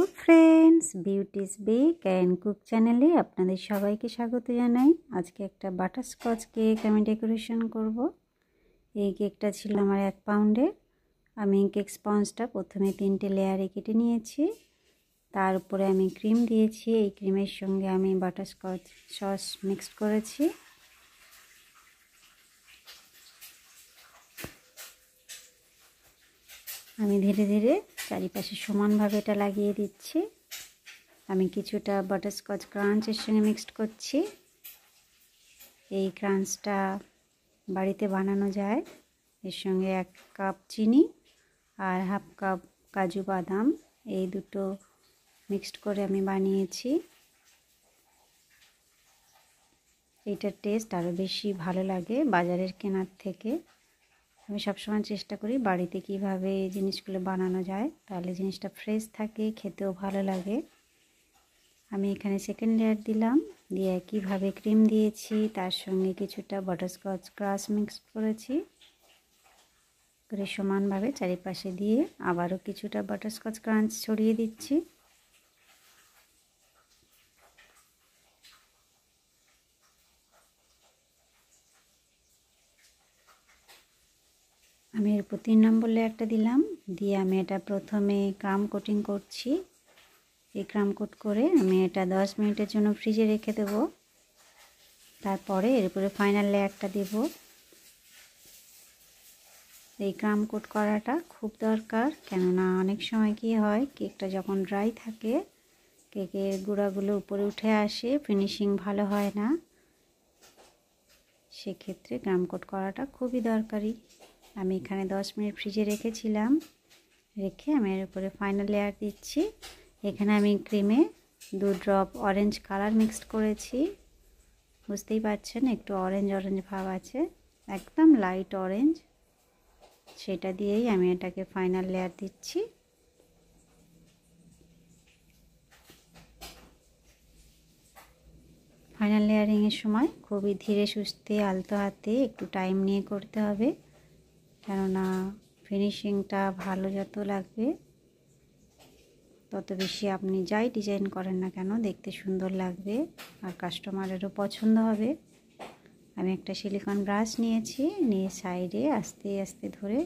hello friends beauties B can cook চ্যানেলে আপনাদের সবাইকে স্বাগত জানাই আজকে একটা বাটারস্কচ কেক আমি ডেকোরেশন করব এই কেকটা ছিল আমার এক পাউন্ডের আমি কেক স্পঞ্জটা প্রথমে তিনটে লেয়ারে কেটে নিয়েছি তার উপরে আমি ক্রিম দিয়েছি এই ক্রিমের সঙ্গে আমি বাটারস্কচ সস মিক্স করেছি আমি ধীরে ধীরে চারিপাশে সমানভাবে এটা লাগিয়ে দিচ্ছি আমি কিছুটা বাটারস্কচ ক্রাঞ্চের সঙ্গে মিক্সড করছি এই ক্রাঞ্চটা বাড়িতে বানানো যায় এর সঙ্গে এক কাপ চিনি আর হাফ কাপ কাজু বাদাম এই দুটো মিক্সড করে আমি বানিয়েছি এটার টেস্ট আরও বেশি ভালো লাগে বাজারের কেনার থেকে আমি সবসময় চেষ্টা করি বাড়িতে কিভাবে জিনিসগুলো বানানো যায় তাহলে জিনিসটা ফ্রেশ থাকে খেতেও ভালো লাগে আমি এখানে সেকেন্ড লেয়ার দিলাম দিয়ে কিভাবে ক্রিম দিয়েছি তার সঙ্গে কিছুটা বাটারস্কচ ক্রাশ মিক্স করেছি করে সমানভাবে চারিপাশে দিয়ে আবারও কিছুটা বাটারস্কচ ক্রাঞ্চ ছড়িয়ে দিচ্ছি আমি এরপর তিন নম্বর লেয়ারটা দিলাম দিয়ে আমি এটা প্রথমে ক্রাম কোটিং করছি এই ক্রাম কোট করে আমি এটা দশ মিনিটের জন্য ফ্রিজে রেখে দেব তারপরে এর উপরে ফাইনাল লেয়ারটা দেব এই ক্রাম কোট করাটা খুব দরকার কেননা অনেক সময় কি হয় কেকটা যখন ড্রাই থাকে কেকের গুঁড়াগুলো উপরে উঠে আসে ফিনিশিং ভালো হয় না সেক্ষেত্রে ক্রাম কোট করাটা খুবই দরকারি আমি এখানে 10 মিনিট ফ্রিজে রেখেছিলাম রেখে আমি এর উপরে ফাইনাল লেয়ার দিচ্ছি এখানে আমি ক্রিমে দু ড্রপ অরেঞ্জ কালার মিক্সড করেছি বুঝতেই পারছেন একটু অরেঞ্জ অরেঞ্জ ভাব আছে একদম লাইট অরেঞ্জ সেটা দিয়েই আমি এটাকে ফাইনাল লেয়ার দিচ্ছি ফাইনাল লেয়ারিংয়ের সময় খুবই ধীরে সুস্থে আলতো হাতে একটু টাইম নিয়ে করতে হবে কেননা ফিনিশিংটা ভালো যত লাগবে তত বেশি আপনি যাই ডিজাইন করেন না কেন দেখতে সুন্দর লাগবে আর কাস্টমারেরও পছন্দ হবে আমি একটা সিলিকন ব্রাশ নিয়েছি নিয়ে সাইডে আস্তে আস্তে ধরে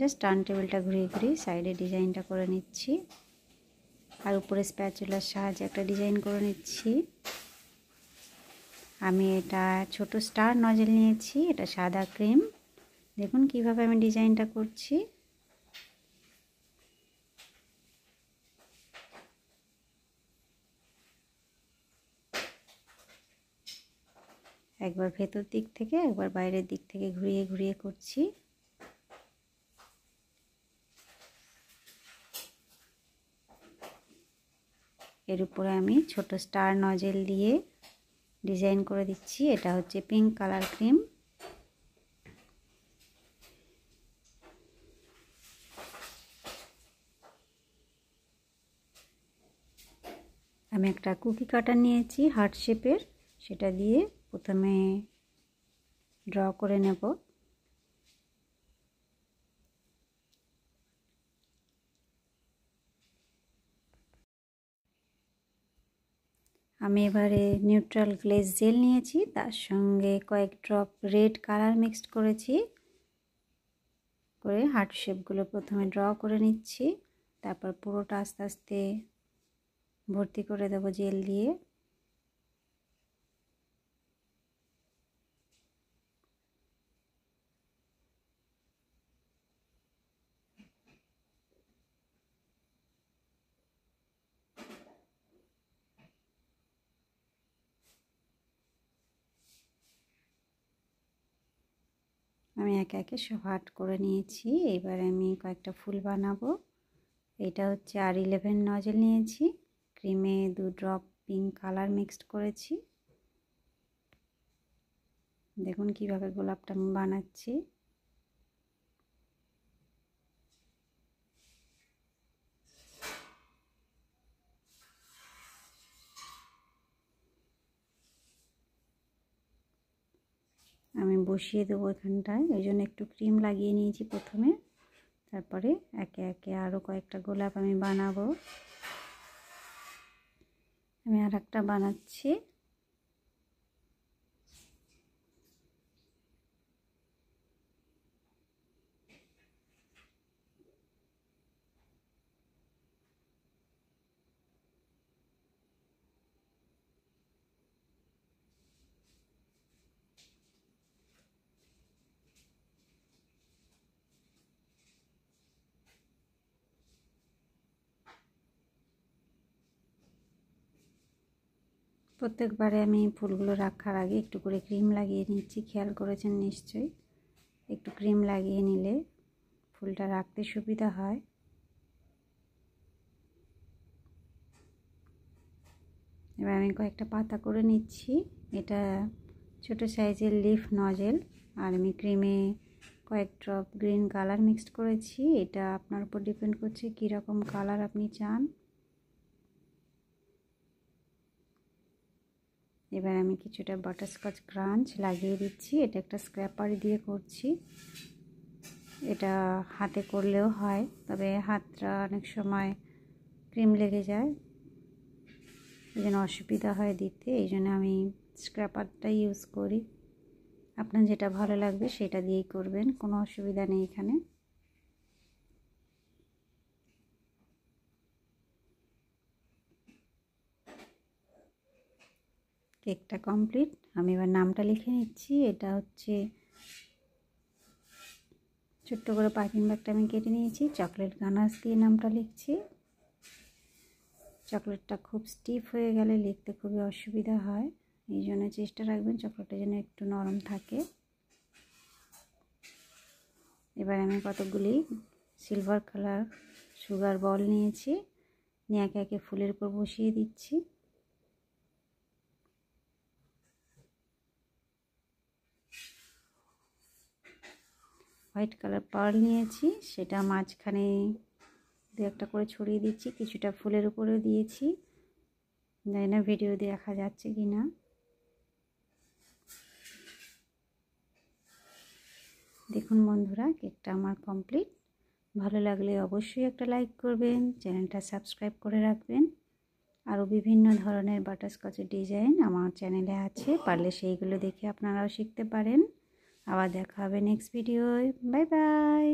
জাস্ট টার্ন টেবিলটা ঘুরিয়ে ঘুরিয়ে সাইডে ডিজাইনটা করে নিচ্ছি আর উপরে স্প্যাচুলার সাহায্যে একটা ডিজাইন করে নিচ্ছি আমি এটা ছোট স্টার নজেল নিয়েছি এটা সাদা ক্রিম দেখুন কিভাবে আমি ডিজাইনটা করছি একবার ভেতর দিক থেকে একবার বাইরের দিক থেকে ঘুরিয়ে ঘুরিয়ে করছি এর উপরে আমি ছোট স্টার নজেল দিয়ে ডিজাইন করে দিচ্ছি এটা হচ্ছে পিঙ্ক কালার ক্রিম আমি একটা কুকি কাটার নিয়েছি হার্ট শেপের সেটা দিয়ে প্রথমে ড্র করে নেব আমি এবারে নিউট্রাল গ্লেজ জেল নিয়েছি তার সঙ্গে কয়েক ড্রপ রেড কালার মিক্সড করেছি করে হার্ট শেপগুলো প্রথমে ড্র করে নিচ্ছি তারপর পুরোটা আস্তে আস্তে ভর্তি করে দেব জেল দিয়ে আমি একে একে আট করে নিয়েছি এবার আমি কয়েকটা ফুল বানাবো এটা হচ্ছে আর ইলেভেন নজল নিয়েছি ক্রিমে দু ড্রপ পিঙ্ক কালার মিক্সড করেছি দেখুন কিভাবে গোলাপটা আমি বানাচ্ছি আমি বসিয়ে দেবো এখানটায় ওই জন্য একটু ক্রিম লাগিয়ে নিয়েছি প্রথমে তারপরে একে একে আরও কয়েকটা গোলাপ আমি বানাবো আমি আর একটা বানাচ্ছি প্রত্যেকবারে আমি ফুলগুলো রাখার আগে একটু করে ক্রিম লাগিয়ে নিচ্ছি খেয়াল করেছেন নিশ্চয়ই একটু ক্রিম লাগিয়ে নিলে ফুলটা রাখতে সুবিধা হয় এবার আমি কয়েকটা পাতা করে নিচ্ছি এটা ছোট সাইজের লিফ নজেল আর আমি ক্রিমে কয়েক ড্রপ গ্রিন কালার মিক্সড করেছি এটা আপনার উপর ডিপেন্ড করছে কীরকম কালার আপনি চান এবার আমি কিছুটা বাটারস্কচ ক্রাঞ্চ লাগিয়ে দিচ্ছি এটা একটা স্ক্র্যাপার দিয়ে করছি এটা হাতে করলেও হয় তবে হাতটা অনেক সময় ক্রিম লেগে যায় ওই জন্য অসুবিধা হয় দিতে এই জন্য আমি স্ক্র্যাপারটা ইউজ করি আপনার যেটা ভালো লাগবে সেটা দিয়েই করবেন কোনো অসুবিধা নেই এখানে কেকটা কমপ্লিট আমি এবার নামটা লিখে নিচ্ছি এটা হচ্ছে ছোট্ট করে পাকিং ব্যাগটা আমি কেটে নিয়েছি চকলেট গানাস দিয়ে নামটা লিখছি চকলেটটা খুব স্টিফ হয়ে গেলে লিখতে খুবই অসুবিধা হয় এই জন্য চেষ্টা রাখবেন চকলেটটা যেন একটু নরম থাকে এবার আমি কতগুলি সিলভার কালার সুগার বল নিয়েছি নিয়ে একে একে ফুলের উপর বসিয়ে দিচ্ছি হোয়াইট কালার পার্ল নিয়েছি সেটা মাঝখানে দু একটা করে ছড়িয়ে দিচ্ছি কিছুটা ফুলের উপরেও দিয়েছি জানি না ভিডিও দেখা যাচ্ছে কি না দেখুন বন্ধুরা কেকটা আমার কমপ্লিট ভালো লাগলে অবশ্যই একটা লাইক করবেন চ্যানেলটা সাবস্ক্রাইব করে রাখবেন আরও বিভিন্ন ধরনের বাটারস্কচের ডিজাইন আমার চ্যানেলে আছে পারলে সেইগুলো দেখে আপনারাও শিখতে পারেন আবার দেখা হবে নেক্সট ভিডিওয় বাই বাই